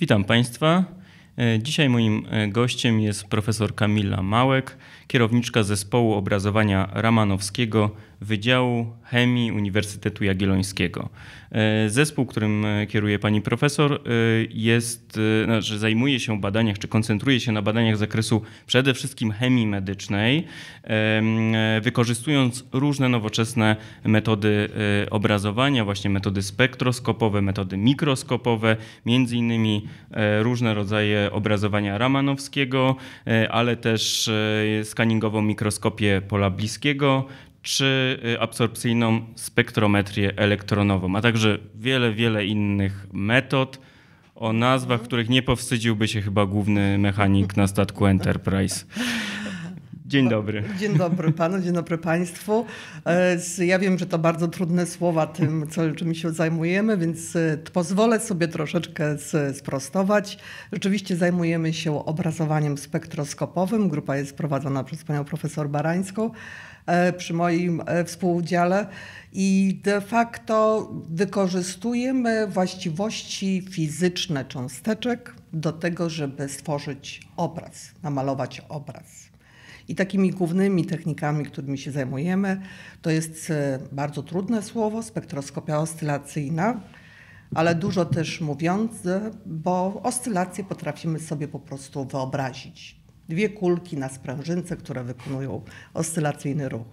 Witam Państwa. E, dzisiaj moim e, gościem jest profesor Kamila Małek, kierowniczka zespołu obrazowania Ramanowskiego Wydziału Chemii Uniwersytetu Jagiellońskiego. E, zespół, którym e, kieruje pani profesor, e, jest, znaczy zajmuje się badaniach, czy koncentruje się na badaniach z zakresu przede wszystkim chemii medycznej, wykorzystując różne nowoczesne metody obrazowania, właśnie metody spektroskopowe, metody mikroskopowe, między innymi różne rodzaje obrazowania ramanowskiego, ale też skaningową mikroskopię pola bliskiego czy y, absorpcyjną spektrometrię elektronową, a także wiele, wiele innych metod o nazwach, których nie powstydziłby się chyba główny mechanik na statku Enterprise. Dzień dobry. Dzień dobry panu, dzień dobry państwu. E, ja wiem, że to bardzo trudne słowa tym, co, czym się zajmujemy, więc e, pozwolę sobie troszeczkę sprostować. Rzeczywiście zajmujemy się obrazowaniem spektroskopowym. Grupa jest prowadzona przez panią profesor Barańską, E, przy moim e, współudziale i de facto wykorzystujemy właściwości fizyczne cząsteczek do tego, żeby stworzyć obraz, namalować obraz. I takimi głównymi technikami, którymi się zajmujemy, to jest e, bardzo trudne słowo spektroskopia oscylacyjna, ale dużo też mówiące, bo oscylacje potrafimy sobie po prostu wyobrazić dwie kulki na sprężynce, które wykonują oscylacyjny ruch.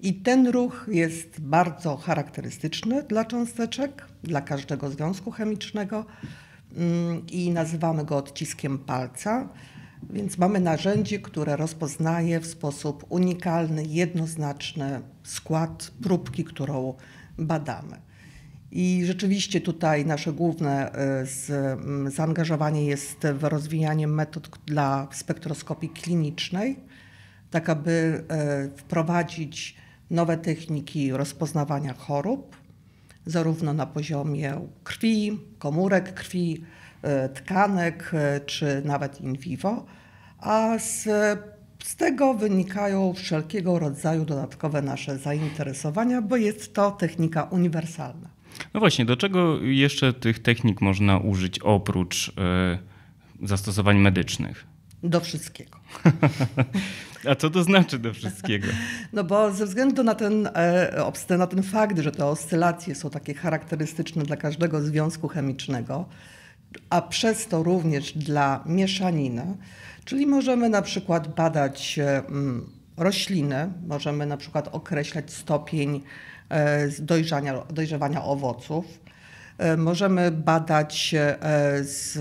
I ten ruch jest bardzo charakterystyczny dla cząsteczek, dla każdego związku chemicznego mm, i nazywamy go odciskiem palca. Więc mamy narzędzie, które rozpoznaje w sposób unikalny, jednoznaczny skład próbki, którą badamy. I rzeczywiście tutaj nasze główne e, zaangażowanie jest w rozwijanie metod dla spektroskopii klinicznej, tak aby e, wprowadzić nowe techniki rozpoznawania chorób, zarówno na poziomie krwi, komórek krwi, e, tkanek czy nawet in vivo, a z, z tego wynikają wszelkiego rodzaju dodatkowe nasze zainteresowania, bo jest to technika uniwersalna. No właśnie, do czego jeszcze tych technik można użyć oprócz e, zastosowań medycznych? Do wszystkiego. A co to znaczy do wszystkiego? No bo ze względu na ten, e, na ten fakt, że te oscylacje są takie charakterystyczne dla każdego związku chemicznego, a przez to również dla mieszaniny, czyli możemy na przykład badać e, mm, rośliny, możemy na przykład określać stopień E, dojrzania, dojrzewania owoców. E, możemy badać e, z,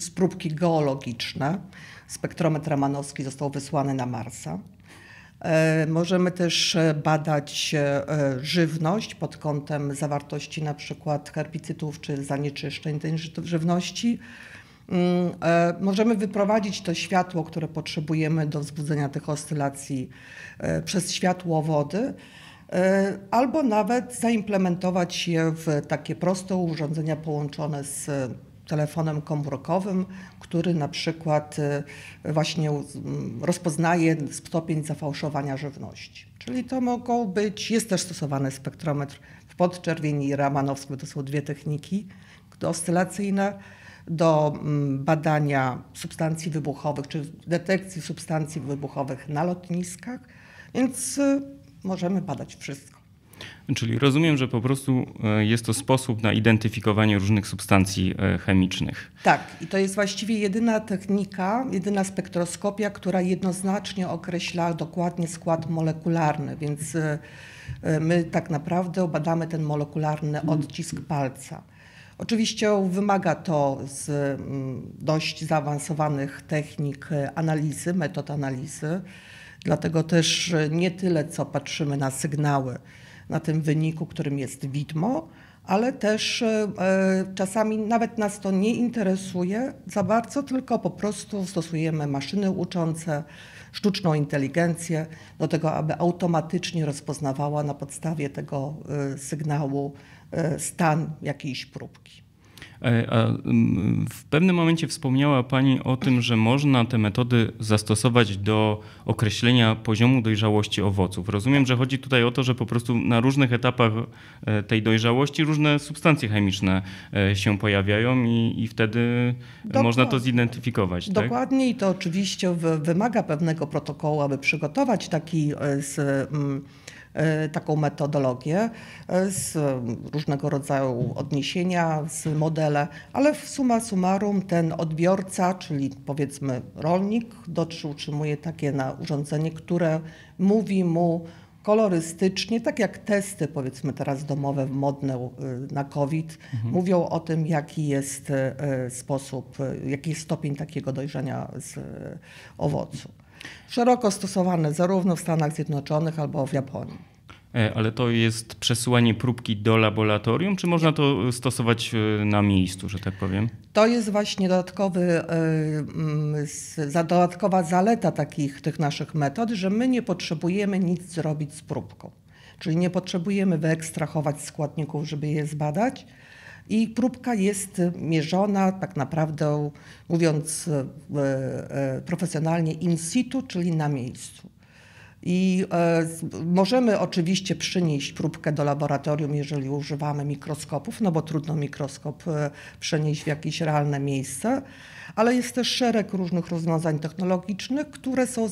z próbki geologiczne. Spektrometr Ramanowski został wysłany na Marsa. Możemy też badać żywność pod kątem zawartości na przykład herbicytów czy zanieczyszczeń tej żywności. Mm, możemy wyprowadzić to światło, które potrzebujemy do wzbudzenia tych oscylacji przez światło wody E, albo nawet zaimplementować je w takie proste urządzenia połączone z telefonem komórkowym, który na przykład e, właśnie mm, rozpoznaje stopień zafałszowania żywności. Czyli to mogą być, jest też stosowany spektrometr w podczerwieni i ramanowskim, to są dwie techniki oscylacyjne do mm, badania substancji wybuchowych czy detekcji substancji wybuchowych na lotniskach. Więc e, możemy badać wszystko. Czyli rozumiem, że po prostu e, jest to sposób na identyfikowanie różnych substancji e, chemicznych. Tak, i to jest właściwie jedyna technika, jedyna spektroskopia, która jednoznacznie określa dokładnie skład molekularny, więc e, my tak naprawdę badamy ten molekularny mhm. odcisk palca. Oczywiście wymaga to z mm, dość zaawansowanych technik analizy, metod analizy Dlatego też nie tyle, co patrzymy na sygnały, na tym wyniku, którym jest widmo, ale też e, czasami nawet nas to nie interesuje za bardzo, tylko po prostu stosujemy maszyny uczące, sztuczną inteligencję do tego, aby automatycznie rozpoznawała na podstawie tego e, sygnału e, stan jakiejś próbki. E, w pewnym momencie wspomniała Pani o tym, że można te metody zastosować do określenia poziomu dojrzałości owoców. Rozumiem, że chodzi tutaj o to, że po prostu na różnych etapach e, tej dojrzałości różne substancje chemiczne e, się pojawiają i, i wtedy Dokładnie. można to zidentyfikować. Tak? Dokładnie tak? i to oczywiście wymaga pewnego protokołu, aby przygotować taki z, E, taką metodologię e, z różnego rodzaju odniesienia, z modele, ale w suma summarum ten odbiorca, czyli powiedzmy rolnik, dotrzył, utrzymuje takie na urządzenie, które mówi mu kolorystycznie, tak jak testy powiedzmy teraz domowe, modne e, na COVID, mhm. mówią o tym, jaki jest sposób, jaki jest stopień takiego dojrzenia z owocu szeroko stosowane zarówno w Stanach Zjednoczonych, albo w Japonii. E, ale to jest przesyłanie próbki do laboratorium, czy można to stosować e, na miejscu, że tak powiem? To jest właśnie dodatkowy, e, mm, dodatkowa zaleta takich tych naszych metod, że my nie potrzebujemy nic zrobić z próbką. Czyli nie potrzebujemy wyekstrahować składników, żeby je zbadać i próbka jest mierzona tak naprawdę, mówiąc e, e, profesjonalnie, in situ, czyli na miejscu. I e, możemy oczywiście przynieść próbkę do laboratorium, jeżeli używamy mikroskopów, no bo trudno mikroskop przenieść w jakieś realne miejsce, ale jest też szereg różnych rozwiązań technologicznych, które są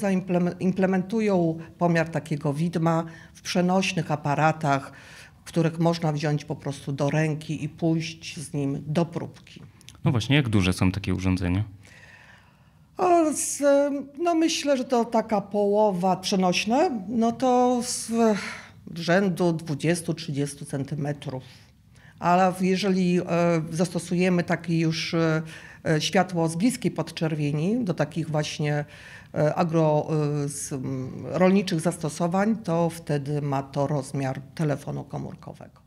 implementują pomiar takiego widma w przenośnych aparatach, których można wziąć po prostu do ręki i pójść z nim do próbki. No właśnie, jak duże są takie urządzenia? No myślę, że to taka połowa przenośne, no to z rzędu 20-30 centymetrów. Ale jeżeli e, zastosujemy takie już e, e, światło z bliskiej podczerwieni do takich właśnie E, agro e, rolniczych zastosowań, to wtedy ma to rozmiar telefonu komórkowego.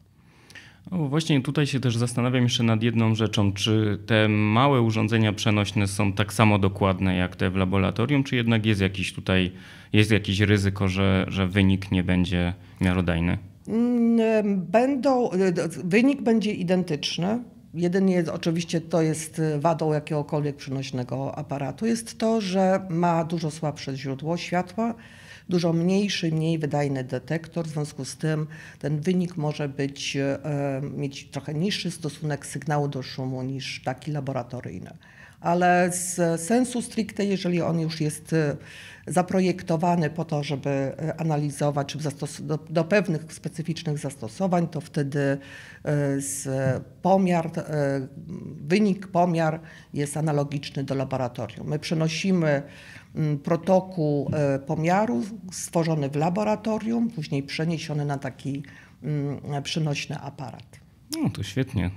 No właśnie tutaj się też zastanawiam jeszcze nad jedną rzeczą. Czy te małe urządzenia przenośne są tak samo dokładne jak te w laboratorium, czy jednak jest jakiś tutaj jest jakieś ryzyko, że, że wynik nie będzie miarodajny? Mm, e, będą, wynik będzie identyczny, Jedynie oczywiście to jest y, wadą jakiegokolwiek przenośnego aparatu, jest to, że ma dużo słabsze źródło światła, dużo mniejszy, mniej wydajny detektor, w związku z tym ten wynik może być, y, y, mieć trochę niższy stosunek sygnału do szumu niż taki laboratoryjny ale z sensu stricte, jeżeli on już jest y, zaprojektowany po to, żeby y, analizować czy do, do, pewnych specyficznych zastosowań, to wtedy y, z pomiar, wynik pomiar jest analogiczny do laboratorium. My przenosimy mm, protokół pomiaru stworzony w laboratorium, później przeniesiony na taki mm, przenośny aparat. No to świetnie.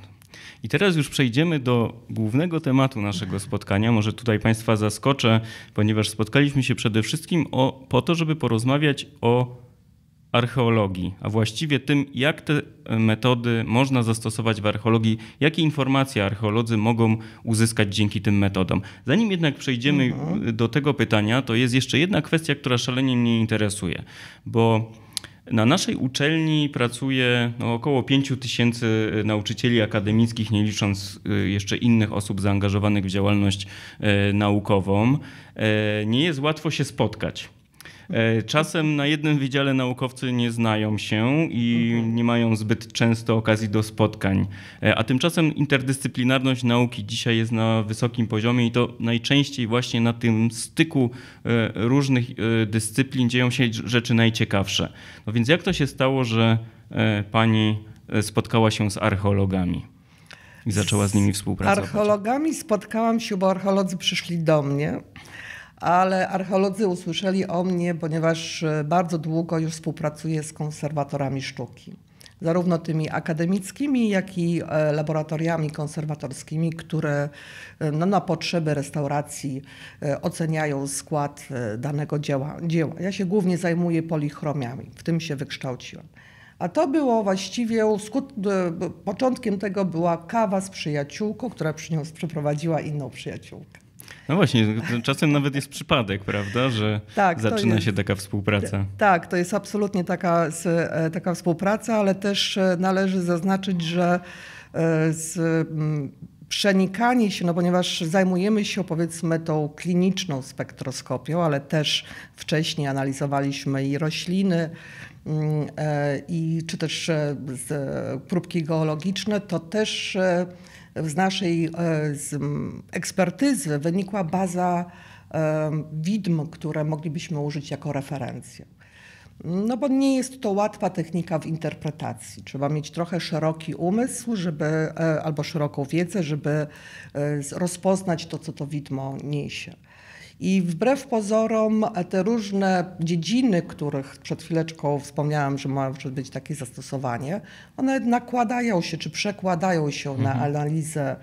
I teraz już przejdziemy do głównego tematu naszego spotkania. Może tutaj Państwa zaskoczę, ponieważ spotkaliśmy się przede wszystkim o, po to, żeby porozmawiać o archeologii, a właściwie tym, jak te metody można zastosować w archeologii, jakie informacje archeolodzy mogą uzyskać dzięki tym metodom. Zanim jednak przejdziemy mhm. do tego pytania, to jest jeszcze jedna kwestia, która szalenie mnie interesuje, bo na naszej uczelni pracuje no, około 5 tysięcy y, nauczycieli akademickich, nie licząc y, jeszcze innych osób zaangażowanych w działalność y, naukową. Nie jest łatwo się spotkać. E, czasem na jednym wydziale naukowcy nie znają się i mhm. nie mają zbyt często okazji do spotkań. E, a tymczasem interdyscyplinarność nauki dzisiaj jest na wysokim poziomie i to najczęściej właśnie na tym styku e, różnych dyscyplin dzieją się rzeczy najciekawsze. No więc jak to się stało, że pani spotkała się z archeologami? I zaczęła z nimi współpracować. Z archeologami spotkałam się, bo archeolodzy przyszli do mnie ale archeolodzy usłyszeli o mnie, ponieważ e, bardzo długo już współpracuję z konserwatorami sztuki. Zarówno tymi akademickimi, jak i e, laboratoriami konserwatorskimi, które e, no, na potrzeby restauracji oceniają skład danego dzieła. dzieła. Ja się głównie zajmuję polichromiami, w tym się wykształciłam. A to było właściwie, początkiem tego była kawa z przyjaciółką, która przyniosła przeprowadziła inną przyjaciółkę. No właśnie, czasem nawet jest przypadek, prawda, że tak, zaczyna jest, się taka współpraca. Tak, to jest absolutnie taka, e, taka współpraca, ale też e, należy zaznaczyć, że e, z, przenikanie się, no ponieważ zajmujemy się powiedzmy tą kliniczną spektroskopią, ale też wcześniej analizowaliśmy i rośliny, i, czy też próbki geologiczne, to też E, z naszej z ekspertyzy wynikła baza e, widm, które moglibyśmy użyć jako referencję. No bo nie jest to łatwa technika w interpretacji. Trzeba mieć trochę szeroki umysł, żeby, e, albo szeroką wiedzę, żeby rozpoznać to, co to widmo niesie. I wbrew pozorom te różne dziedziny, których przed chwileczką wspomniałam, że mają być takie zastosowanie, one nakładają się czy przekładają się mhm. na analizę e,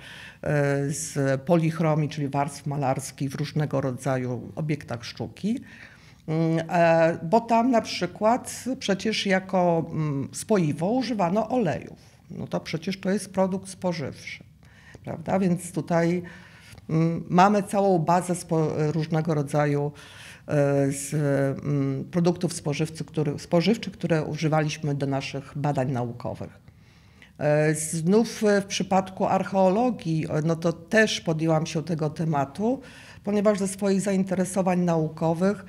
z polichromii, czyli warstw malarskich w różnego rodzaju obiektach sztuki. Mm, e, bo tam na przykład przecież jako mm, spoiwo używano olejów. No to przecież to jest produkt spożywczy, prawda? Więc tutaj Mm, mamy całą bazę różnego rodzaju e, z mm, produktów który, spożywczych, które używaliśmy do naszych badań naukowych. E, znów e, w przypadku archeologii, no to też podjęłam się tego tematu, ponieważ ze swoich zainteresowań naukowych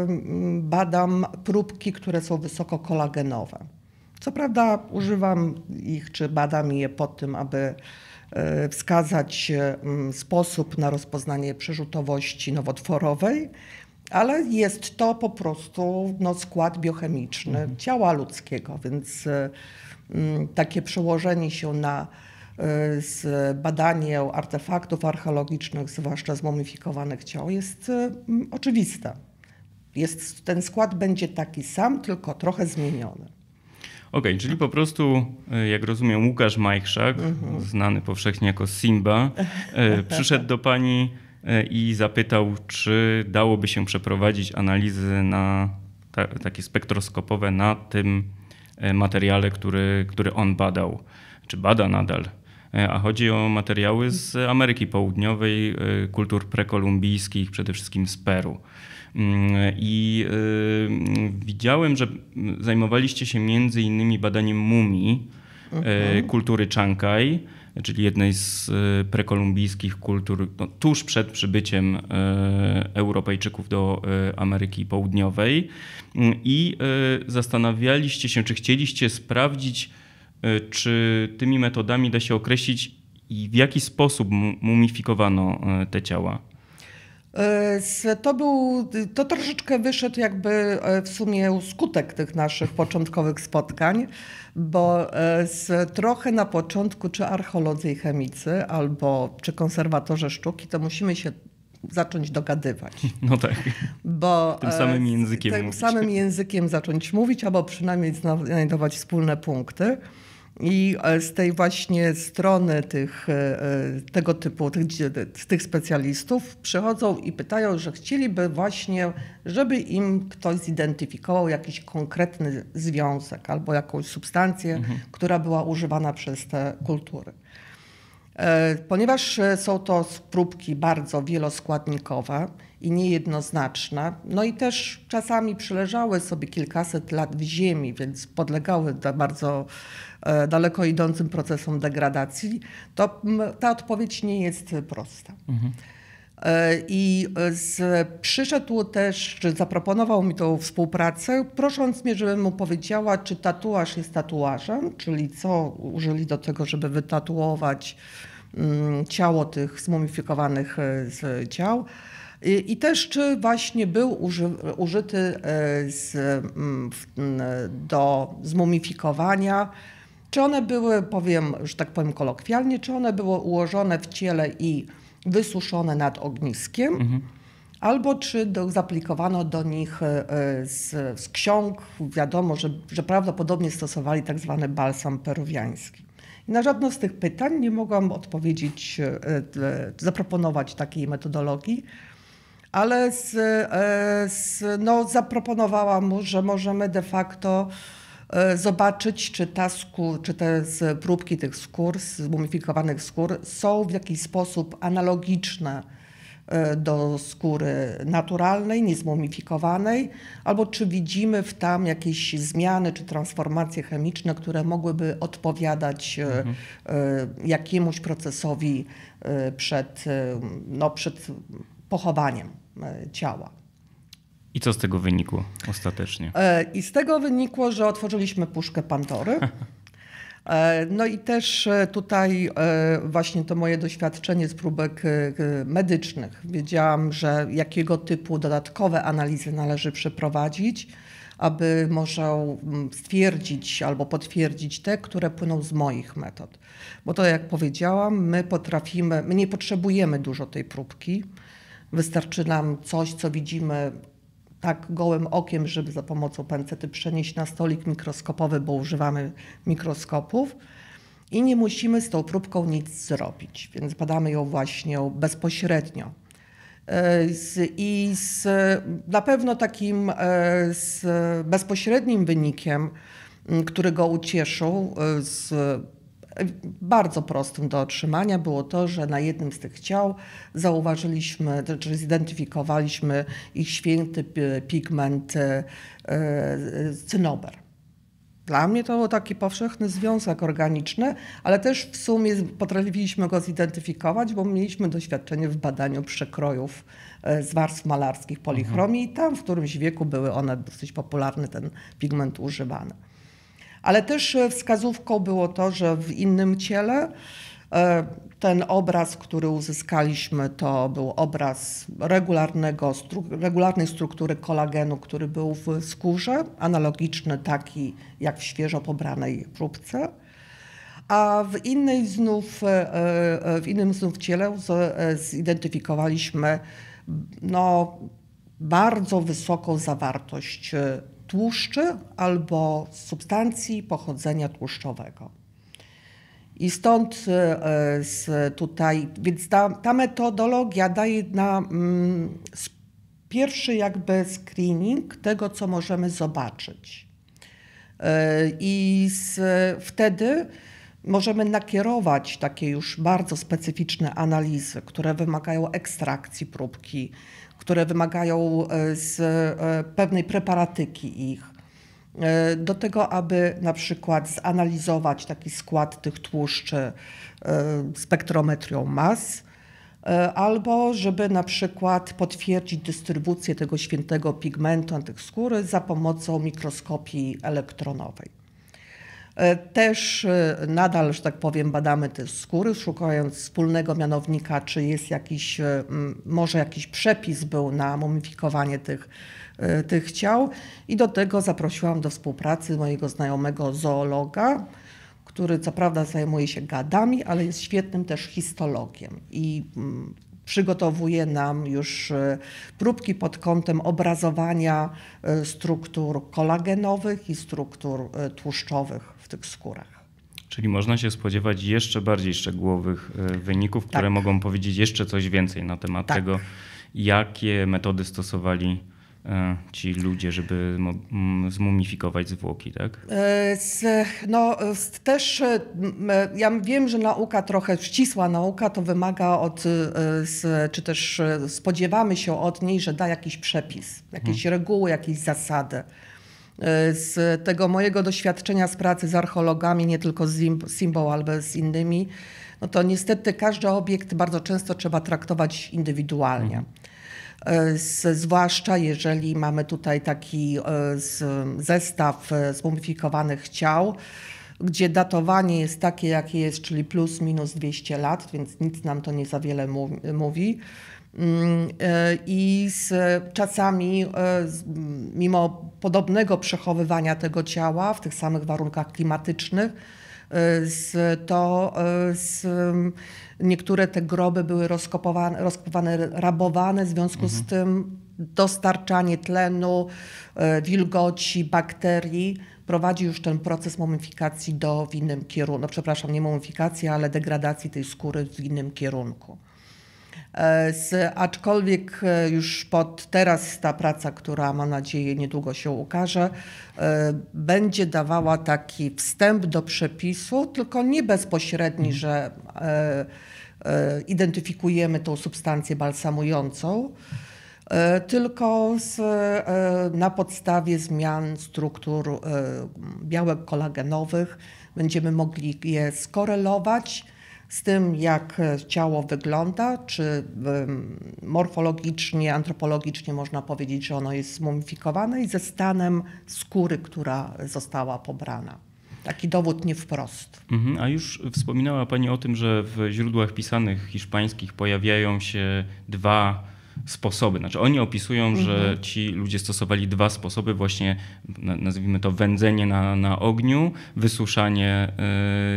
mm, badam próbki, które są wysokokolagenowe. Co prawda używam ich, czy badam je po tym, aby E, wskazać e, sposób na rozpoznanie przerzutowości nowotworowej, ale jest to po prostu no, skład biochemiczny mhm. ciała ludzkiego, więc e, takie przełożenie się na z badanie artefaktów archeologicznych, zwłaszcza zmumifikowanych ciał, jest oczywiste. Jest, ten skład będzie taki sam, tylko trochę zmieniony. Okej, okay, czyli po prostu, e, jak rozumiem, Łukasz Majchrzak, mhm. znany powszechnie jako Simba, e, przyszedł do pani e, i zapytał, czy dałoby się przeprowadzić analizy na ta, takie spektroskopowe na tym materiale, który, który on badał, czy bada nadal. A chodzi o materiały z Ameryki Południowej, kultur prekolumbijskich, przede wszystkim z Peru. I y, widziałem, że zajmowaliście się między innymi badaniem mumii okay. E, mhm. kultury Chankai, czyli jednej z y, prekolumbijskich kultur no, tuż przed przybyciem e, Europejczyków do e, Ameryki Południowej. I zastanawialiście się, czy chcieliście sprawdzić, czy tymi metodami da się określić i w jaki sposób mumifikowano te ciała. E, to był, to troszeczkę wyszedł jakby e, w sumie skutek tych naszych początkowych spotkań, bo e, trochę na początku czy archeolodzy i chemicy, albo czy konserwatorzy sztuki, to musimy się zacząć dogadywać. No tak. Bo tym samym językiem Tym mówić. samym językiem zacząć mówić, albo przynajmniej znajdować wspólne punkty. I e, z tej właśnie strony tych, e, e, tego typu, tych, tych specjalistów przychodzą i pytają, że chcieliby właśnie, żeby im ktoś zidentyfikował jakiś konkretny związek albo jakąś substancję, mhm. która była używana przez te kultury. Ponieważ są to próbki bardzo wieloskładnikowe i niejednoznaczne, no i też czasami przyleżały sobie kilkaset lat w ziemi, więc podlegały bardzo E, daleko idącym procesom degradacji, to ta odpowiedź nie jest prosta. Mhm. E, I z, przyszedł też, czy zaproponował mi tą współpracę, prosząc mnie, żebym mu powiedziała, czy tatuaż jest tatuażem, czyli co użyli do tego, żeby wytatuować mm, ciało tych zmumifikowanych e, z ciał. I, I, też, czy właśnie był uży, użyty z, mm, do zmumifikowania czy one były, powiem, że tak powiem kolokwialnie, czy one były ułożone w ciele i wysuszone nad ogniskiem, mhm. albo czy do, zaplikowano do nich e, e, z, z ksiąg, wiadomo, że, że prawdopodobnie stosowali tak zwany balsam peruwiański. I na żadne z tych pytań nie mogłam odpowiedzieć, e, zaproponować takiej metodologii, ale z, z, no, zaproponowałam mu, że możemy de facto E, zobaczyć, czy, ta skór, czy te próbki tych skór, mumifikowanych skór są w jakiś sposób analogiczne e, do skóry naturalnej, niezmumifikowanej, albo czy widzimy w tam jakieś zmiany czy transformacje chemiczne, które mogłyby odpowiadać e, mhm. jakiemuś procesowi przed, no, przed pochowaniem ciała. I co z tego wynikło ostatecznie? E, I z tego wynikło, że otworzyliśmy puszkę Pantory. E, no i też e, tutaj właśnie to moje doświadczenie z próbek medycznych. Wiedziałam, że jakiego typu dodatkowe analizy należy przeprowadzić, aby można stwierdzić albo potwierdzić te, które płyną z moich metod. Bo to jak powiedziałam, my potrafimy, my nie potrzebujemy dużo tej próbki. Wystarczy nam coś, co widzimy tak gołym okiem, żeby za pomocą pancety przenieść na stolik mikroskopowy, bo używamy mikroskopów. I nie musimy z tą próbką nic zrobić, więc badamy ją właśnie bezpośrednio. E, I z, na pewno takim e, bezpośrednim wynikiem, który go ucieszył e, z bardzo prostym do otrzymania było to, że na jednym z tych ciał zauważyliśmy, czy znaczy zidentyfikowaliśmy ich święty pigment e, e, cynober. Dla mnie to był taki powszechny związek organiczny, ale też w sumie potrafiliśmy go zidentyfikować, bo mieliśmy doświadczenie w badaniu przekrojów e, z warstw malarskich polichromii i tam w którymś wieku były one dosyć popularne, ten pigment używany. Ale też e, wskazówką było to, że w innym ciele e, ten obraz, który uzyskaliśmy, to był obraz regularnego, stru, regularnej struktury kolagenu, który był w skórze, analogiczny taki jak w świeżo pobranej próbce. A w, innej znów, e, w innym znów ciele zidentyfikowaliśmy no, bardzo wysoką zawartość tłuszczy albo substancji pochodzenia tłuszczowego. I stąd e, z tutaj, więc ta, ta metodologia daje na mm, pierwszy jakby screening tego, co możemy zobaczyć. E, I z, wtedy możemy nakierować takie już bardzo specyficzne analizy, które wymagają ekstrakcji próbki, które wymagają e, z e, pewnej preparatyki ich. E, do tego, aby na przykład zanalizować taki skład tych tłuszczy spektrometrią mas, albo żeby na przykład potwierdzić dystrybucję tego świętego pigmentu skóry za pomocą mikroskopii elektronowej. E, też e, nadal, że tak powiem, badamy te skóry, szukając wspólnego mianownika, czy jest jakiś, e, może jakiś przepis był na mumifikowanie tych, tych ciał. I do tego zaprosiłam do współpracy mojego znajomego zoologa, który co prawda zajmuje się gadami, ale jest świetnym też histologiem. I przygotowuje nam już e, próbki pod kątem obrazowania e, struktur kolagenowych i struktur e, tłuszczowych w tych skórach. Czyli można się spodziewać jeszcze bardziej szczegółowych wyników, które tak. mogą powiedzieć jeszcze coś więcej na temat tak. tego, jakie metody stosowali E, ci ludzie, żeby zmumifikować zwłoki, tak? E, no też e, ja wiem, że nauka trochę, ścisła nauka to wymaga od, czy też spodziewamy się od niej, że da jakiś przepis, jakieś hmm. reguły, jakieś zasady. Z tego mojego doświadczenia z pracy z archeologami, nie tylko z Simbo, ale z innymi, no to niestety każdy obiekt bardzo często trzeba traktować indywidualnie. Hmm zwłaszcza jeżeli mamy tutaj taki e, zestaw e, zmumifikowanych ciał, gdzie datowanie jest takie, jakie jest, czyli plus minus 200 lat, więc nic nam to nie za wiele mówi. Mm, e, I z, czasami, mimo podobnego przechowywania tego ciała w tych samych warunkach klimatycznych, to e, niektóre te groby były rozkopywane, rabowane, w związku mhm. z tym dostarczanie tlenu, e, wilgoci, bakterii prowadzi już ten proces mumifikacji do w innym kierunku, no, przepraszam, nie mumifikacji, ale degradacji tej skóry w innym kierunku. Z, e, aczkolwiek e, już pod teraz ta praca, która mam nadzieję niedługo się ukaże, e, będzie dawała taki wstęp do przepisu, tylko nie bezpośredni, mhm. że identyfikujemy tą substancję balsamującą, tylko z, na podstawie zmian struktur białek kolagenowych będziemy mogli je skorelować z tym, jak e, ciało wygląda, czy morfologicznie, antropologicznie można powiedzieć, że ono jest zmumifikowane i ze stanem skóry, która została pobrana. Taki dowód nie wprost. Mhm, a już wspominała Pani o tym, że w źródłach pisanych hiszpańskich pojawiają się dwa sposoby. Znaczy oni opisują, mhm. że ci ludzie stosowali dwa sposoby, właśnie nazwijmy to wędzenie na, na ogniu, wysuszanie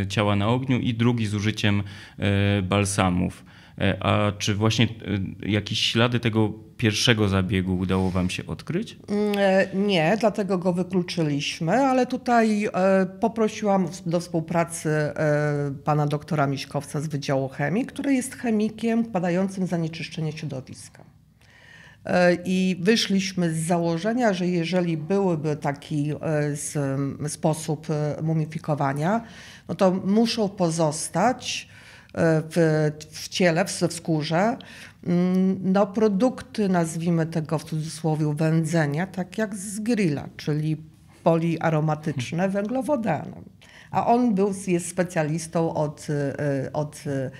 e, ciała na ogniu i drugi z użyciem e, balsamów. E, a czy właśnie e, jakieś ślady tego pierwszego zabiegu udało Wam się odkryć? Mm, e, nie, dlatego go wykluczyliśmy, ale tutaj poprosiłam do współpracy pana doktora Miśkowca z Wydziału Chemii, który jest chemikiem badającym zanieczyszczenie środowiska. I wyszliśmy z założenia, że jeżeli byłyby taki sposób mumifikowania, no to muszą pozostać w, w ciele, w, w skórze, mm, no, produkty, nazwijmy tego w cudzysłowie, wędzenia, tak jak z grilla, czyli poliaromatyczne węglowodany. A on był, jest specjalistą od, y, od y,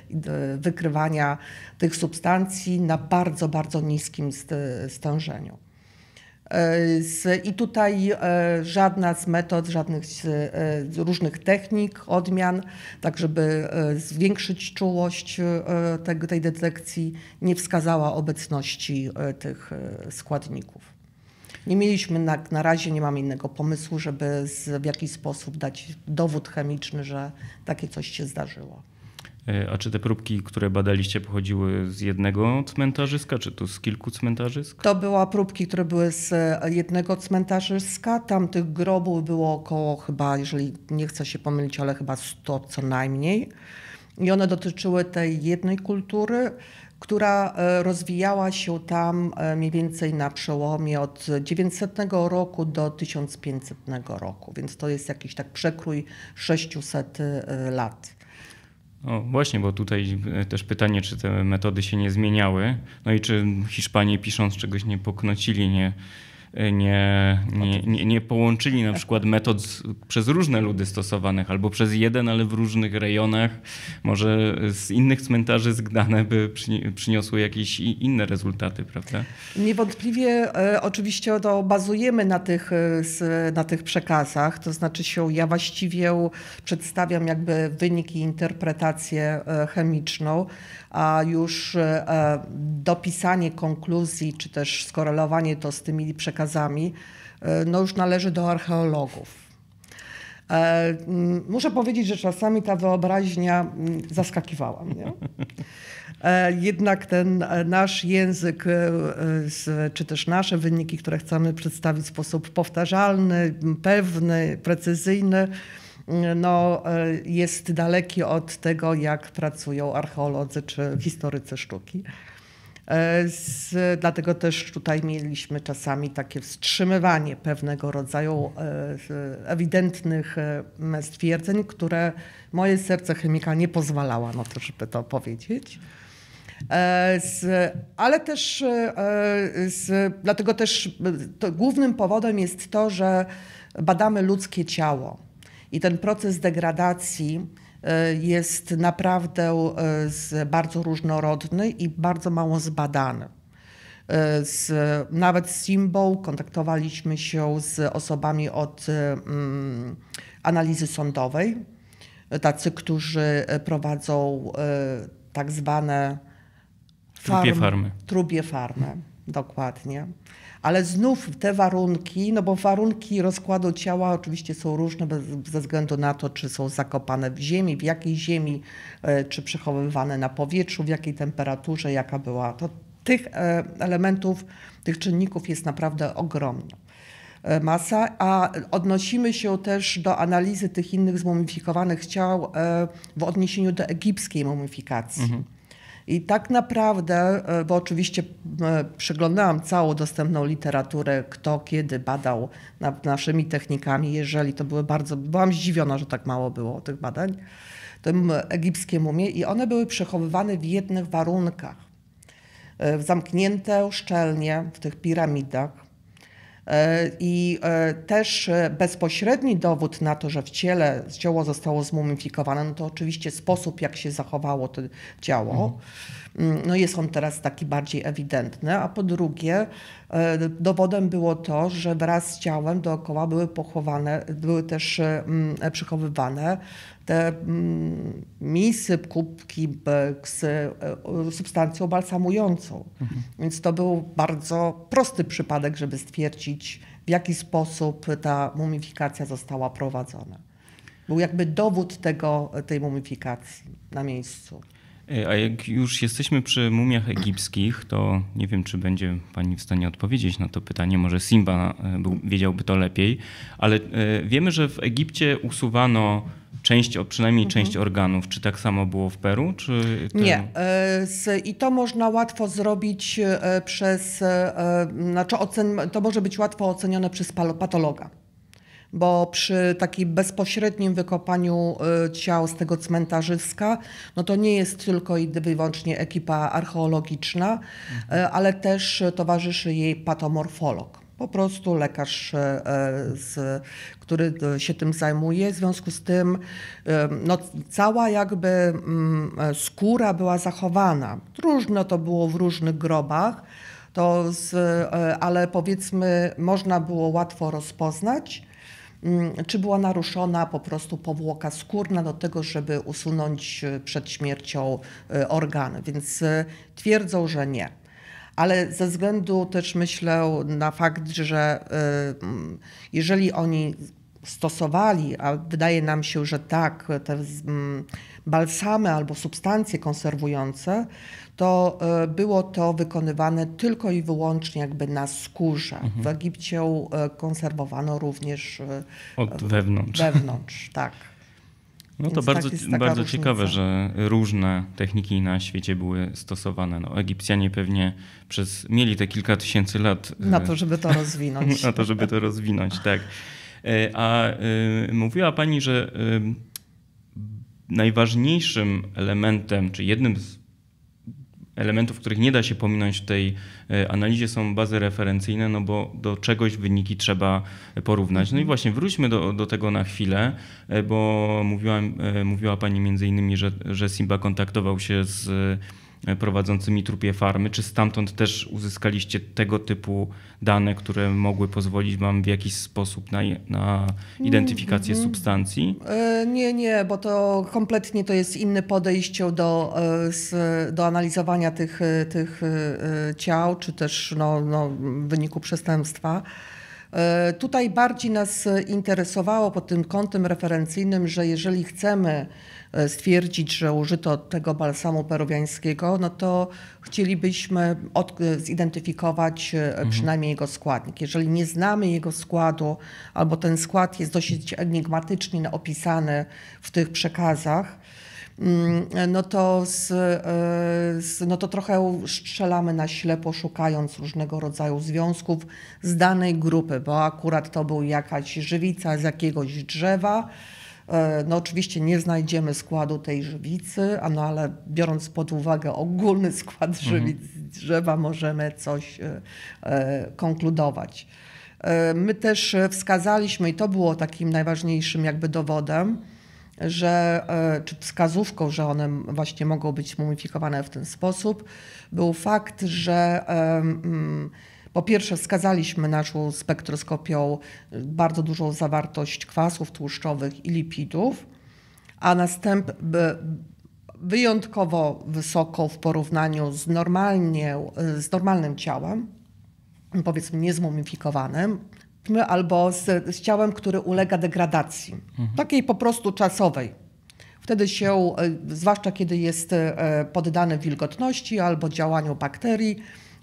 wykrywania tych substancji na bardzo, bardzo niskim stężeniu. I tutaj e, żadna z metod, żadnych e, z różnych technik, odmian, tak żeby e, zwiększyć czułość tej detekcji, nie wskazała obecności tych składników. Nie mieliśmy na, na razie, nie mam innego pomysłu, żeby z, w jakiś sposób dać dowód chemiczny, że takie coś się zdarzyło. E, a czy te próbki, które badaliście, pochodziły z jednego cmentarzyska, czy to z kilku cmentarzysk? To były próbki, które były z e, jednego cmentarzyska. Tam tych grobów było około chyba, jeżeli nie chcę się pomylić, ale chyba 100 co najmniej. I one dotyczyły tej jednej kultury, która e, rozwijała się tam mniej więcej na przełomie od 900 roku do 1500 roku, więc to jest jakiś tak przekrój 600 lat. No właśnie, bo tutaj e, też pytanie, czy te metody się nie zmieniały. No i czy Hiszpanie pisząc czegoś nie poknocili, nie, nie, nie, nie, nie połączyli na przykład metod przez różne ludy stosowanych albo przez jeden, ale w różnych rejonach. Może z innych cmentarzy zgnane by przyniosły jakieś inne rezultaty, prawda? Niewątpliwie e, oczywiście to bazujemy na tych, e, na tych przekazach, to znaczy się ja właściwie przedstawiam jakby wyniki interpretację e, chemiczną, a już e, e, dopisanie konkluzji, czy też skorelowanie to z tymi przekazami, e, no już należy do archeologów. Muszę powiedzieć, że czasami ta wyobraźnia zaskakiwała mnie. Jednak ten nasz język, czy też nasze wyniki, które chcemy przedstawić w sposób powtarzalny, pewny, precyzyjny, no, e, jest daleki od tego, jak pracują archeolodzy czy historycy sztuki. E, z, dlatego też tutaj mieliśmy czasami takie wstrzymywanie pewnego rodzaju e, ewidentnych stwierdzeń, które moje serce chemika nie pozwalała na to, żeby to powiedzieć. Z, ale też z, dlatego też to, głównym powodem jest to, że badamy ludzkie ciało. I ten proces degradacji e, jest naprawdę e, bardzo różnorodny i bardzo mało zbadany. E, z, nawet z Simbo kontaktowaliśmy się z osobami od mm, analizy sądowej, tacy, którzy prowadzą y, tak zwane farm, trubie farmy. Trubie farmy, dokładnie ale znów te warunki, no bo warunki rozkładu ciała oczywiście są różne bez, ze względu na to, czy są zakopane w ziemi, w jakiej ziemi, e, czy przechowywane na powietrzu, w jakiej temperaturze, jaka była. To tych e, elementów, tych czynników jest naprawdę ogromna e, masa, a odnosimy się też do analizy tych innych zmumifikowanych ciał w odniesieniu do egipskiej mumifikacji. Mhm. I tak naprawdę, e, bo oczywiście e, przeglądałam całą dostępną literaturę, kto kiedy badał nad naszymi technikami, jeżeli to były bardzo, byłam zdziwiona, że tak mało było tych badań, tym egipskie mumie i one były przechowywane w jednych warunkach. E, zamknięte szczelnie w tych piramidach, E, I e, też e, bezpośredni dowód na to, że w ciele ciało zostało zmumifikowane, no to oczywiście sposób, jak się zachowało to ciało. Mhm. Mm, no jest on teraz taki bardziej ewidentny. A po drugie, e, dowodem było to, że wraz z ciałem dookoła były pochowane, były też e, mm, przechowywane te mm, misy, kubki z e, substancją balsamującą. Mhm. Więc to był bardzo prosty przypadek, żeby stwierdzić, w jaki sposób ta mumifikacja została prowadzona. Był jakby dowód tego, tej mumifikacji na miejscu. E, a jak już jesteśmy przy mumiach egipskich, to nie wiem, czy będzie Pani w stanie odpowiedzieć na to pytanie. Może Simba e, był, wiedziałby to lepiej, ale e, wiemy, że w Egipcie usuwano część, przynajmniej mhm. część organów. Czy tak samo było w Peru? Czy to... Nie. I to można łatwo zrobić przez, znaczy ocen, to może być łatwo ocenione przez patologa bo przy takim bezpośrednim wykopaniu y, ciał z tego cmentarzyska, no to nie jest tylko i wyłącznie ekipa archeologiczna, y, ale też towarzyszy jej patomorfolog. Po prostu lekarz, y, z, który się tym zajmuje. W związku z tym no, cała jakby mm, skóra była zachowana. Różno to było w różnych grobach, to z, ale powiedzmy można było łatwo rozpoznać Mm, czy była naruszona po prostu powłoka skórna do tego, żeby usunąć e, przed śmiercią e, organ. Więc e, twierdzą, że nie. Ale ze względu też myślę na fakt, że mm, jeżeli oni stosowali, a wydaje nam się, że tak, te mm, balsamy albo substancje konserwujące, to e, było to wykonywane tylko i wyłącznie jakby na skórze. Mhm. W Egipcie ją e, konserwowano również e, od wewnątrz. Wewnątrz, tak. No Więc to bardzo, tak bardzo ciekawe, że różne techniki na świecie były stosowane. No, Egipcjanie pewnie przez, mieli te kilka tysięcy lat. Na to, żeby to rozwinąć. na to, żeby to rozwinąć, tak. A y, mówiła Pani, że y, najważniejszym elementem, czy jednym z elementów, których nie da się pominąć w tej e, analizie, są bazy referencyjne, no bo do czegoś wyniki trzeba porównać. No i właśnie wróćmy do, do tego na chwilę, e, bo mówiła, e, mówiła Pani między innymi, że, że Simba kontaktował się z prowadzącymi trupie farmy? Czy stamtąd też uzyskaliście tego typu dane, które mogły pozwolić wam w jakiś sposób na, na identyfikację mm -hmm. substancji? E, nie, nie, bo to kompletnie to jest inne podejście do, e, do analizowania tych, e, tych ciał, czy też no, no, w wyniku przestępstwa. Tutaj bardziej nas interesowało pod tym kątem referencyjnym, że jeżeli chcemy E, stwierdzić, że użyto tego balsamu peruwiańskiego, no to chcielibyśmy od, e, zidentyfikować e, mhm. przynajmniej jego składnik. Jeżeli nie znamy jego składu, albo ten skład jest dosyć enigmatycznie opisany w tych przekazach, mm, no to, z, z, no to trochę strzelamy na ślepo, szukając różnego rodzaju związków z danej grupy, bo akurat to był jakaś żywica z jakiegoś drzewa. E, no oczywiście nie znajdziemy składu tej żywicy, no ale biorąc pod uwagę ogólny skład mhm. żywic drzewa, możemy coś e, e, konkludować. My też wskazaliśmy, i to było takim najważniejszym jakby dowodem, że, czy wskazówką, że one właśnie mogą być mumifikowane w ten sposób, był fakt, że po pierwsze, wskazaliśmy naszą spektroskopią y, bardzo dużą zawartość kwasów tłuszczowych i lipidów, a następnie wyjątkowo wysoką w porównaniu z, normalnie, y, z normalnym ciałem, powiedzmy niezmumifikowanym, albo z, z ciałem, które ulega degradacji, mhm. takiej po prostu czasowej. Wtedy się, y, zwłaszcza kiedy jest poddany wilgotności albo działaniu bakterii,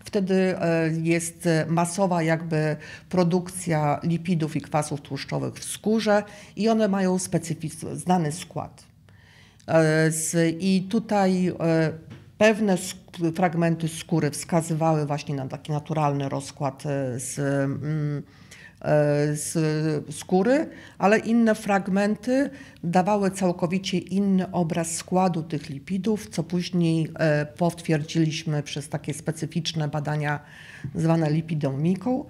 Wtedy e, jest masowa jakby produkcja lipidów i kwasów tłuszczowych w skórze i one mają specyficzny, znany skład. E, I tutaj e, pewne fragmenty skóry wskazywały właśnie na taki naturalny rozkład z mm, E, z skóry, ale inne fragmenty dawały całkowicie inny obraz składu tych lipidów, co później e, potwierdziliśmy przez takie specyficzne badania zwane lipidomiką.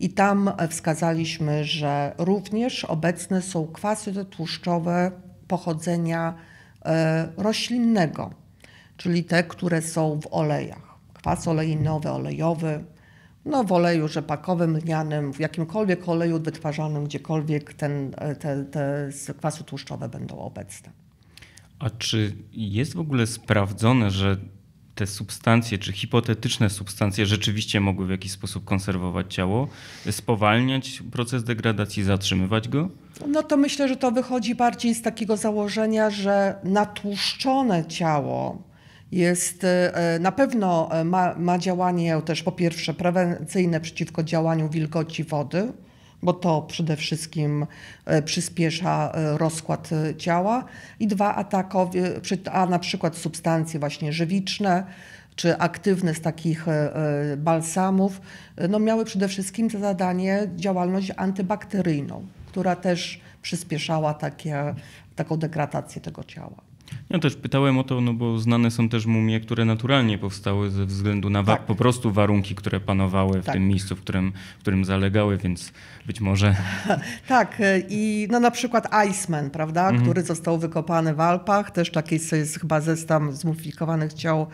I tam wskazaliśmy, że również obecne są kwasy tłuszczowe pochodzenia e, roślinnego, czyli te, które są w olejach. Kwas olejnowy, olejowy, no, w oleju rzepakowym, lnianym, w jakimkolwiek oleju wytwarzanym, gdziekolwiek ten, e, te, te kwasy tłuszczowe będą obecne. A czy jest w ogóle sprawdzone, że te substancje, czy hipotetyczne substancje rzeczywiście mogły w jakiś sposób konserwować ciało, spowalniać proces degradacji, zatrzymywać go? No to myślę, że to wychodzi bardziej z takiego założenia, że natłuszczone ciało jest e, e, na pewno e, ma, ma działanie też po pierwsze prewencyjne przeciwko działaniu wilgoci wody, bo to przede wszystkim przyspiesza rozkład ciała i dwa atakowie, a na przykład substancje właśnie żywiczne, czy aktywne z takich balsamów, no miały przede wszystkim za zadanie działalność antybakteryjną, która też przyspieszała takie, taką degradację tego ciała. Ja też pytałem o to, no bo znane są też mumie, które naturalnie powstały ze względu na tak. po prostu warunki, które panowały w tak. tym miejscu, w którym, w którym zalegały, więc być może... tak, e, i no na przykład Iceman, prawda, mhm. który został wykopany w Alpach, też taki jest chyba zestaw zmumifikowanych ciał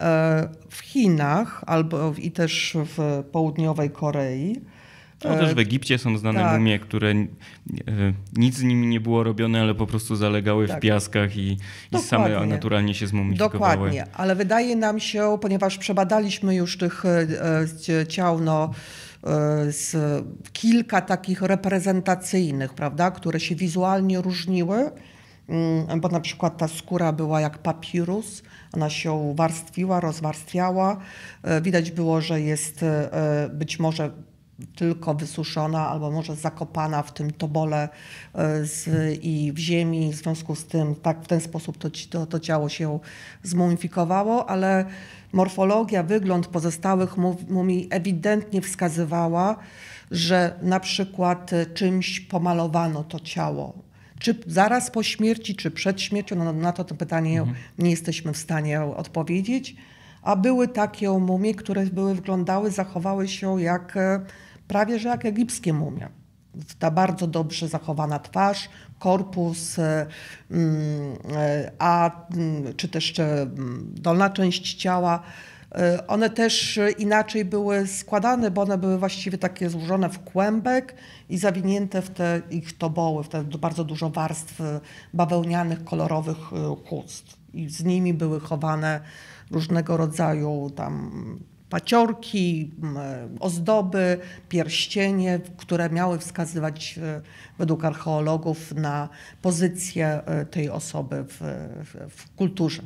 e, w Chinach albo i też w południowej Korei. No też e, w Egipcie są znane tak. mumie, które e, nic z nimi nie było robione, ale po prostu zalegały tak. w piaskach i, i same naturalnie się zmumifikowały. Dokładnie, ale wydaje nam się, ponieważ przebadaliśmy już tych e, ciał, no, z kilka takich reprezentacyjnych, prawda, które się wizualnie różniły, mm, bo na przykład ta skóra była jak papirus, ona się warstwiła, rozwarstwiała. Widać było, że jest być może tylko wysuszona albo może zakopana w tym tobole e, z, i w ziemi. W związku z tym tak w ten sposób to, to, to ciało się zmumifikowało, ale morfologia, wygląd pozostałych mumii ewidentnie wskazywała, że na przykład czymś pomalowano to ciało. Czy zaraz po śmierci, czy przed śmiercią, no, na to, to pytanie mhm. nie jesteśmy w stanie odpowiedzieć a były takie mumie, które były, wyglądały, zachowały się jak e, prawie że jak egipskie mumie. Ta bardzo dobrze zachowana twarz, korpus, e, mm, e, a mm, czy też dolna część ciała. One też inaczej były składane, bo one były właściwie takie złożone w kłębek i zawinięte w te ich toboły, w te bardzo dużo warstw bawełnianych, kolorowych chust. I z nimi były chowane różnego rodzaju tam paciorki, ozdoby, pierścienie, które miały wskazywać e, według archeologów na pozycję e, tej osoby w, w kulturze.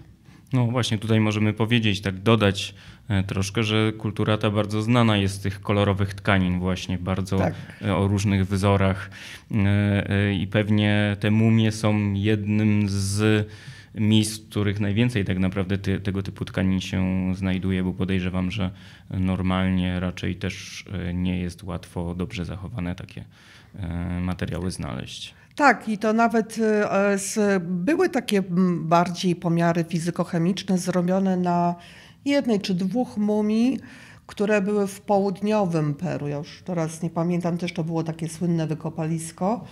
No właśnie, tutaj możemy powiedzieć, tak dodać e, troszkę, że kultura ta bardzo znana jest z tych kolorowych tkanin właśnie, bardzo tak. o różnych wzorach i pewnie te mumie są jednym z miejsc, w których najwięcej tak naprawdę ty, tego typu tkanin się znajduje, bo podejrzewam, że normalnie raczej też e, nie jest łatwo dobrze zachowane takie e, materiały znaleźć. Tak, i to nawet e, z, były takie bardziej pomiary fizykochemiczne zrobione na jednej czy dwóch mumii, które były w południowym Peru. Ja już teraz nie pamiętam, też to było takie słynne wykopalisko.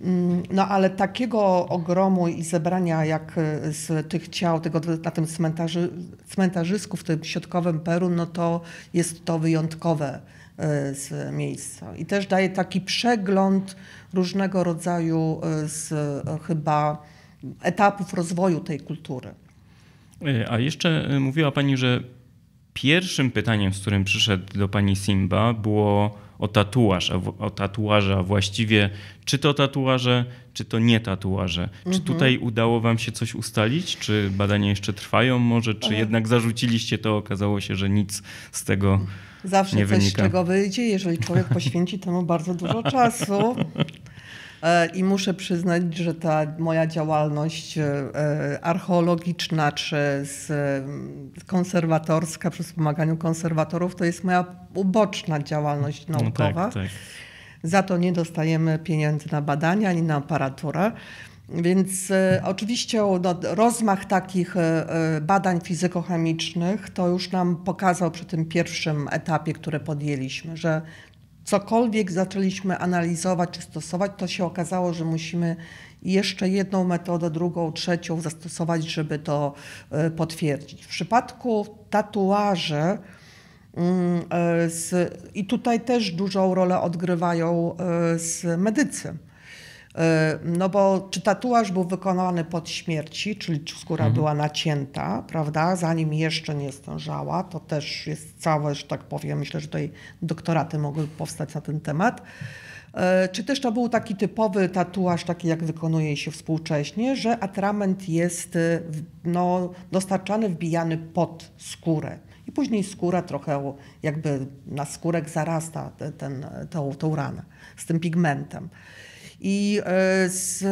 Mm, no ale takiego ogromu i zebrania jak y, z tych ciał tego, na tym cmentarzy, cmentarzysku w tym środkowym Peru, no to jest to wyjątkowe y, z miejsca. I też daje taki przegląd różnego rodzaju y, z, chyba etapów rozwoju tej kultury. E, a jeszcze mówiła Pani, że pierwszym pytaniem, z którym przyszedł do Pani Simba było o tatuaż, o tatuaże, a właściwie czy to tatuaże, czy to nie tatuaże. Mhm. Czy tutaj udało wam się coś ustalić? Czy badania jeszcze trwają może? Czy e. jednak zarzuciliście to, okazało się, że nic z tego Zawsze nie wynika? Zawsze coś z czego wyjdzie, jeżeli człowiek poświęci temu bardzo dużo czasu. E, I muszę przyznać, że ta moja działalność e, e, archeologiczna czy z mm, konserwatorska przy wspomaganiu konserwatorów to jest moja uboczna działalność naukowa. No tak, tak. Za to nie dostajemy pieniędzy na badania ani na aparaturę. Więc e, oczywiście no, rozmach takich e, badań fizykochemicznych to już nam pokazał przy tym pierwszym etapie, które podjęliśmy, że cokolwiek zaczęliśmy analizować czy stosować, to się okazało, że musimy jeszcze jedną metodę, drugą, trzecią zastosować, żeby to e, potwierdzić. W przypadku tatuaży mm, e, z, i tutaj też dużą rolę odgrywają e, z medycy E, no bo czy tatuaż był wykonany pod śmierci, czyli skóra mhm. była nacięta, prawda, zanim jeszcze nie stężała, to też jest całe, że tak powiem, myślę, że tutaj doktoraty mogły powstać na ten temat. E, czy też to był taki typowy tatuaż, taki jak wykonuje się współcześnie, że atrament jest e, no, dostarczany, wbijany pod skórę. I później skóra trochę jakby na skórek zarasta ten, ten, tą, tą ranę z tym pigmentem. I e, z,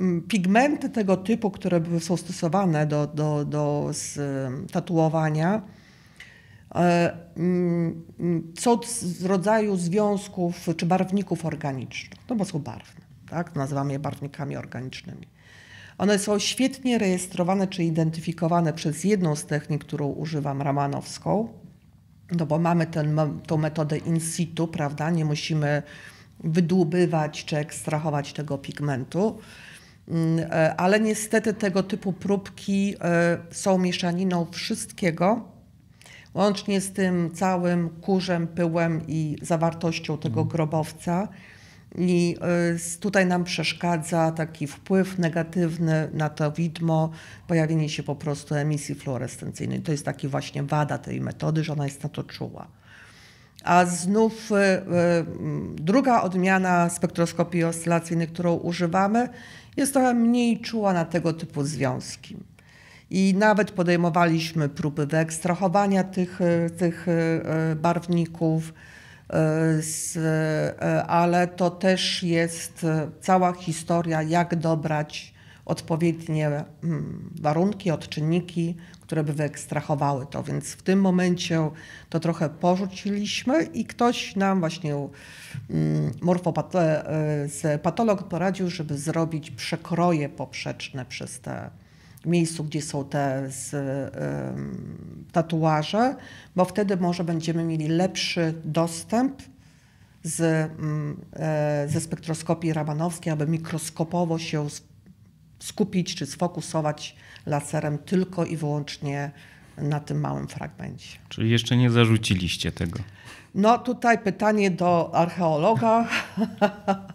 mm, pigmenty tego typu, które były, są stosowane do, do, do z, mm, tatuowania, są e, mm, z rodzaju związków czy barwników organicznych, no bo są barwne, tak? nazywamy je barwnikami organicznymi. One są świetnie rejestrowane czy identyfikowane przez jedną z technik, którą używam, ramanowską, no bo mamy tę metodę in situ, prawda? Nie musimy wydłubywać czy ekstrahować tego pigmentu. Mm, e, ale niestety tego typu próbki e, są mieszaniną wszystkiego, łącznie z tym całym kurzem, pyłem i zawartością tego mhm. grobowca. I e, tutaj nam przeszkadza taki wpływ negatywny na to widmo, pojawienie się po prostu emisji fluorescencyjnej. To jest taki właśnie wada tej metody, że ona jest na to czuła. A znów e, e, druga odmiana spektroskopii oscylacyjnej, którą używamy, jest trochę mniej czuła na tego typu związki. I nawet podejmowaliśmy próby wyekstrahowania tych, e, tych barwników, ale to też jest cała historia, jak dobrać odpowiednie warunki, odczynniki, które by wyekstrahowały to. Więc w tym momencie to trochę porzuciliśmy i ktoś nam właśnie mm, morfopatolog e, poradził, żeby zrobić przekroje poprzeczne przez te miejscu, gdzie są te z, y, e, tatuaże, bo wtedy może będziemy mieli lepszy dostęp z, y, ze spektroskopii ramanowskiej, aby mikroskopowo się skupić czy sfokusować laserem tylko i wyłącznie na tym małym fragmencie. Czyli jeszcze nie zarzuciliście tego? No tutaj pytanie do archeologa.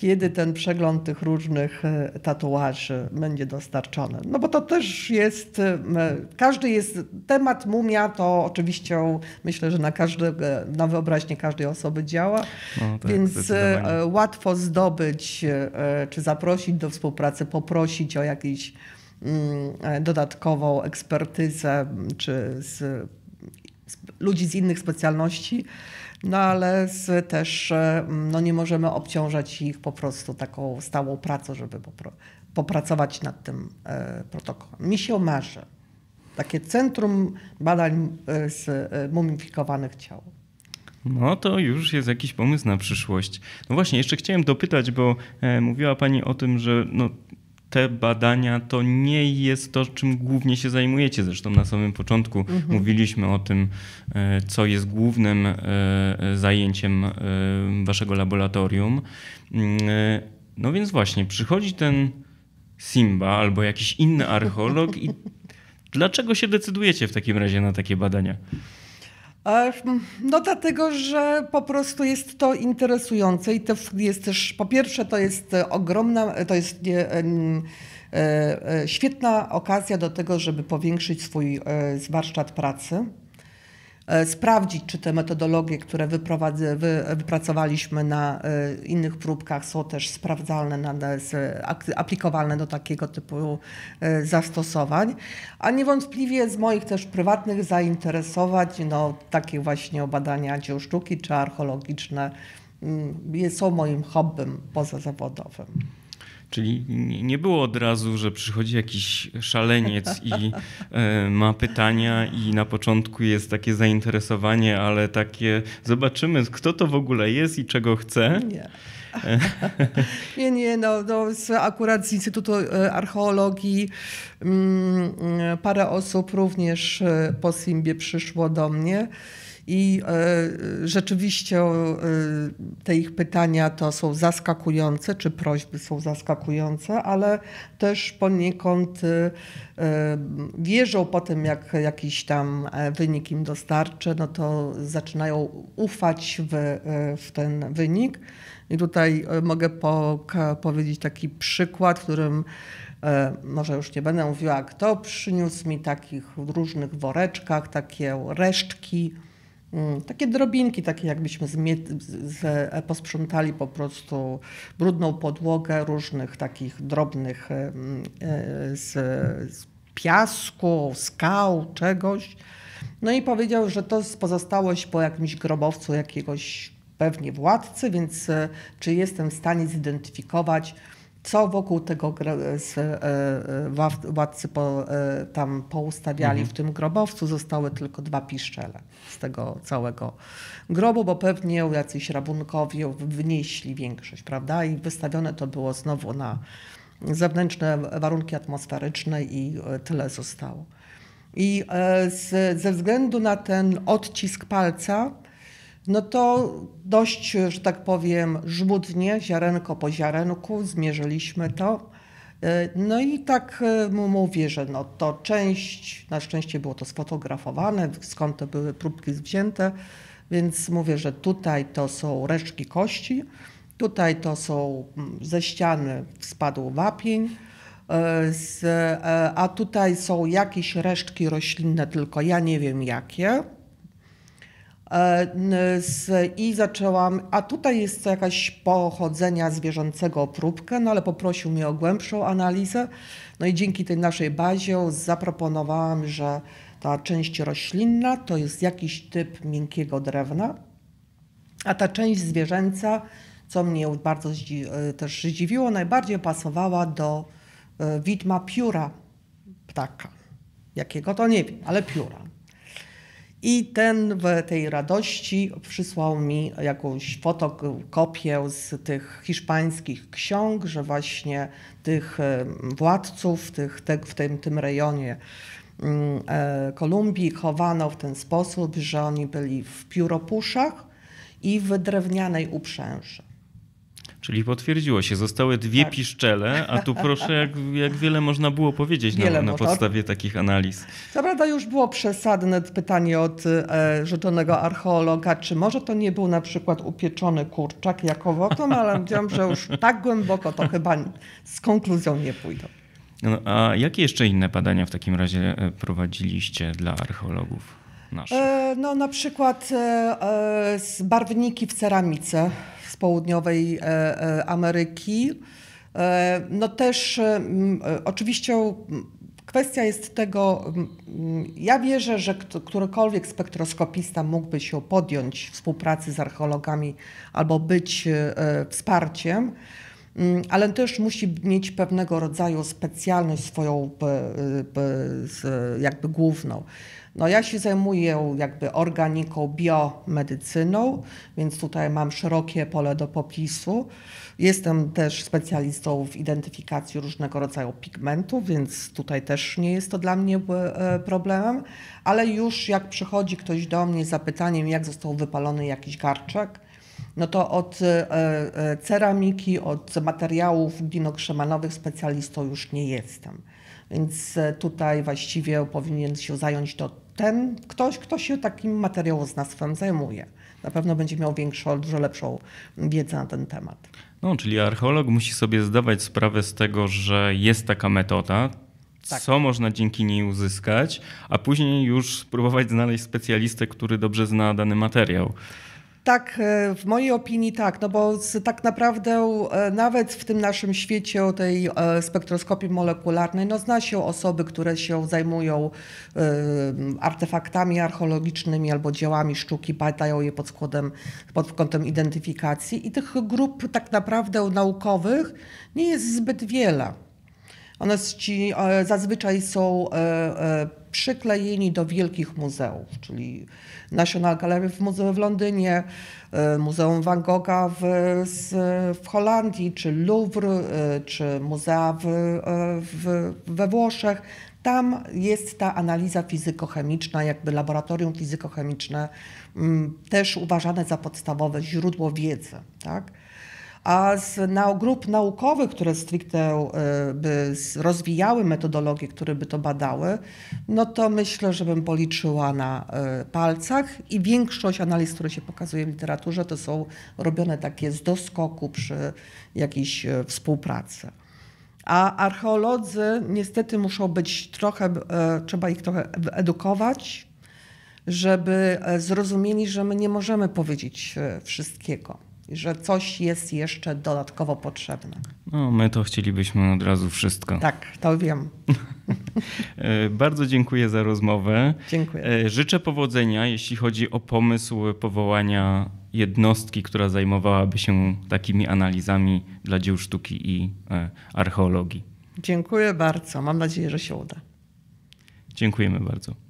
kiedy ten przegląd tych różnych e, tatuaży będzie dostarczony. No bo to też jest, e, każdy jest, temat mumia to oczywiście myślę, że na, każdy, na wyobraźnię każdej osoby działa, no, tak, więc e, łatwo zdobyć czy zaprosić do współpracy, poprosić o jakiś mm, dodatkową ekspertyzę czy z, z ludzi z innych specjalności no ale z, też e, no nie możemy obciążać ich po prostu taką stałą pracą, żeby popro, popracować nad tym e, protokołem. Mi się marzy takie centrum badań e, z e, mumifikowanych ciał. No to już jest jakiś pomysł na przyszłość. No właśnie, jeszcze chciałem dopytać, bo mówiła Pani o tym, że no, te badania to nie jest to, czym głównie się zajmujecie. Zresztą na samym początku mhm. mówiliśmy o tym, e, co jest głównym e, e, zajęciem waszego laboratorium. Mm, no więc właśnie, przychodzi ten Simba albo jakiś inny archeolog i dlaczego się decydujecie w takim razie na takie badania? No dlatego, że po prostu jest to interesujące i to jest też, po pierwsze to jest e, ogromna, e, to jest e, świetna okazja do tego, żeby powiększyć swój warsztat pracy. E, sprawdzić, czy te metodologie, które wypracowaliśmy na e, innych próbkach są też sprawdzalne, aplikowalne do takiego typu e, zastosowań. A niewątpliwie z moich też prywatnych zainteresowań, no, takie właśnie badania dzieł sztuki czy archeologiczne mm, są moim hobbym pozazawodowym. Czyli nie było od razu, że przychodzi jakiś szaleniec i e, ma pytania, i na początku jest takie zainteresowanie, ale takie zobaczymy, kto to w ogóle jest i czego chce. Nie. nie, nie, no, no akurat z Instytutu e, Archeologii mm, e, parę osób również po Simbie przyszło do mnie. I e, rzeczywiście e, te ich pytania to są zaskakujące, czy prośby są zaskakujące, ale też poniekąd e, wierzą po tym, jak jakiś tam wynik im dostarczy, no to zaczynają ufać w, w ten wynik. I tutaj mogę powiedzieć taki przykład, w którym może już nie będę mówiła kto, przyniósł mi takich w różnych woreczkach takie resztki Mm, takie drobinki, takie jakbyśmy z, z, e, posprzątali po prostu brudną podłogę różnych takich drobnych e, z, z piasku, skał, czegoś. No i powiedział, że to pozostałość po jakimś grobowcu jakiegoś pewnie władcy, więc e, czy jestem w stanie zidentyfikować co wokół tego e, e, władcy po, e, tam poustawiali mhm. w tym grobowcu, zostały tylko dwa piszczele z tego całego grobu, bo pewnie jacyś rabunkowie wnieśli większość, prawda? I wystawione to było znowu na zewnętrzne warunki atmosferyczne i tyle zostało. I z, ze względu na ten odcisk palca, no to dość, że tak powiem, żmudnie, ziarenko po ziarenku zmierzyliśmy to. Y, no i tak y, mu mówię, że no to część, na szczęście było to sfotografowane, skąd to były próbki wzięte, więc mówię, że tutaj to są resztki kości, tutaj to są mm, ze ściany spadł wapień, y, e, a tutaj są jakieś resztki roślinne, tylko ja nie wiem jakie. E, i zaczęłam, a tutaj jest jakaś pochodzenia zwierzęcego próbkę, no ale poprosił mnie o głębszą analizę. No i dzięki tej naszej bazie zaproponowałam, że ta część roślinna to jest jakiś typ miękkiego drewna, a ta część zwierzęca, co mnie bardzo e, też zdziwiło, najbardziej pasowała do e, widma pióra ptaka. Jakiego to nie wiem, ale pióra. I ten w tej radości przysłał mi jakąś fotokopię z tych hiszpańskich ksiąg, że właśnie tych e, władców tych, te, w tym, tym rejonie mm, e, Kolumbii chowano w ten sposób, że oni byli w pióropuszach i w drewnianej uprzęży. Czyli potwierdziło się, zostały dwie tak. piszczele, a tu proszę, jak, jak wiele można było powiedzieć na, na podstawie takich analiz. Co prawda już było przesadne pytanie od e, rzeczonego archeologa, czy może to nie był na przykład upieczony kurczak jako wotum, ale wiem, że już tak głęboko to chyba z konkluzją nie pójdą. No, a jakie jeszcze inne badania w takim razie e, prowadziliście dla archeologów? Naszych? E, no na przykład e, e barwniki w ceramice z południowej e, e, Ameryki. E, no też oczywiście kwestia jest tego, ja wierzę, że którykolwiek spektroskopista mógłby się podjąć współpracy z archeologami albo być wsparciem. Mm, ale też musi mieć pewnego rodzaju specjalność swoją e, e, jakby główną. No ja się zajmuję jakby organiką, biomedycyną, więc tutaj mam szerokie pole do popisu. Jestem też specjalistą w identyfikacji różnego rodzaju pigmentów, więc tutaj też nie jest to dla mnie e, problemem, ale już jak przychodzi ktoś do mnie z zapytaniem, jak został wypalony jakiś garczek, no to od e, e, ceramiki, od materiałów glinokrzemanowych specjalistą już nie jestem. Więc e, tutaj właściwie powinien się zająć to ten ktoś, kto się takim materiałoznawstwem zajmuje. Na pewno będzie miał większą, dużo lepszą wiedzę na ten temat. No, czyli archeolog musi sobie zdawać sprawę z tego, że jest taka metoda, tak. co można dzięki niej uzyskać, a później już spróbować znaleźć specjalistę, który dobrze zna dany materiał. Tak, e, w mojej opinii tak, no bo tak naprawdę e, nawet w tym naszym świecie o tej e, spektroskopii molekularnej, no zna się osoby, które się zajmują artefaktami archeologicznymi albo dziełami sztuki, badają je pod, składem, pod kątem identyfikacji i tych grup tak naprawdę naukowych nie jest zbyt wiele. One ci, zazwyczaj są przyklejeni do wielkich muzeów, czyli National Gallery w Muzeum w Londynie, e, Muzeum Van Gogha w, w Holandii, czy Louvre, e, czy muzea w, e, w, we Włoszech. Tam jest ta analiza fizykochemiczna, jakby laboratorium fizykochemiczne, mm, też uważane za podstawowe źródło wiedzy. Tak? a z na, grup naukowych, które stricte e, by rozwijały metodologię, które by to badały, no to myślę, że bym policzyła na e, palcach i większość analiz, które się pokazuje w literaturze, to są robione takie z doskoku przy jakiejś e, współpracy. A archeolodzy niestety muszą być trochę, trzeba ich trochę edukować, żeby zrozumieli, że my nie możemy powiedzieć wszystkiego że coś jest jeszcze dodatkowo potrzebne. No, my to chcielibyśmy od razu wszystko. Tak, to wiem. E, bardzo dziękuję za rozmowę. Dziękuję. E, życzę powodzenia, jeśli chodzi o pomysł powołania jednostki, która zajmowałaby się takimi analizami dla dzieł sztuki i e, archeologii. Dziękuję bardzo. Mam nadzieję, że się uda. Dziękujemy bardzo.